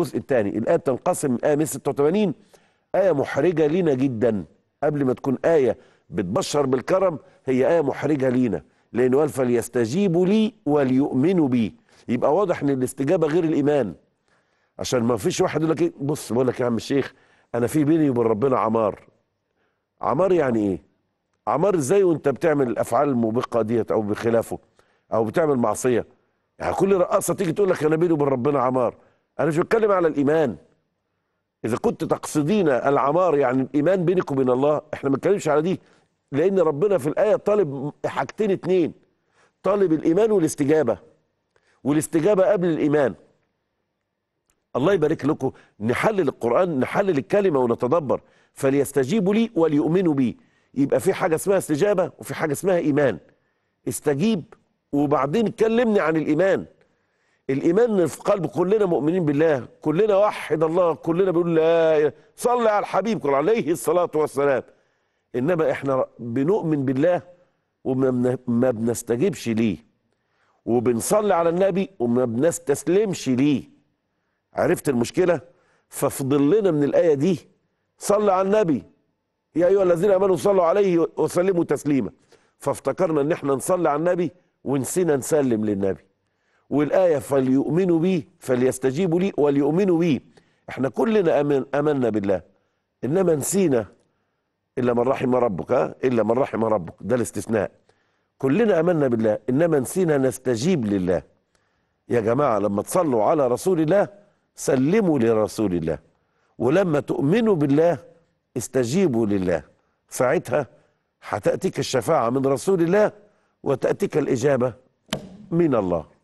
الجزء الثاني الآية بتنقسم آية 186 آية محرجة لينا جدا قبل ما تكون آية بتبشر بالكرم هي آية محرجة لينا لأنه قال فليستجيبوا لي وليؤمنوا بي يبقى واضح إن الاستجابة غير الإيمان عشان ما فيش واحد يقول لك إيه بص بقول لك يا عم الشيخ أنا في بيني وبين ربنا عمار عمار يعني إيه؟ عمار إزاي وأنت بتعمل الأفعال الموبقة ديت أو بخلافه أو بتعمل معصية يعني كل رقاصة تيجي تقول لك أنا بيني وبين ربنا عمار أنا مش بتكلم على الإيمان إذا كنت تقصدين العمار يعني الإيمان بينك وبين الله إحنا ما بنتكلمش على دي لأن ربنا في الآية طالب حاجتين اتنين طالب الإيمان والاستجابة والاستجابة قبل الإيمان الله يبارك لكم نحلل القرآن نحلل الكلمة ونتدبر فليستجيبوا لي وليؤمنوا بي يبقى في حاجة اسمها استجابة وفي حاجة اسمها إيمان استجيب وبعدين كلمني عن الإيمان الإيمان في قلب كلنا مؤمنين بالله كلنا وحد الله كلنا بيقول لا صل على الحبيب كل عليه الصلاة والسلام إنما إحنا بنؤمن بالله وما بنستجبش ليه وبنصلي على النبي وما بنستسلمش ليه عرفت المشكلة ففضل لنا من الآية دي صل على النبي يا أيها الذين آمنوا صلوا عليه وسلموا تسليما فافتكرنا إن إحنا نصلي على النبي ونسينا نسلم للنبي والآية فليؤمنوا بي فليستجيبوا لي وليؤمنوا بي احنا كلنا أمن أمنا بالله إنما نسينا إلا من رحم ربك ها إلا من رحم ربك ده الاستثناء كلنا أمنا بالله إنما نسينا نستجيب لله يا جماعة لما تصلوا على رسول الله سلموا لرسول الله ولما تؤمنوا بالله استجيبوا لله ساعتها حتأتيك الشفاعة من رسول الله وتأتيك الإجابة من الله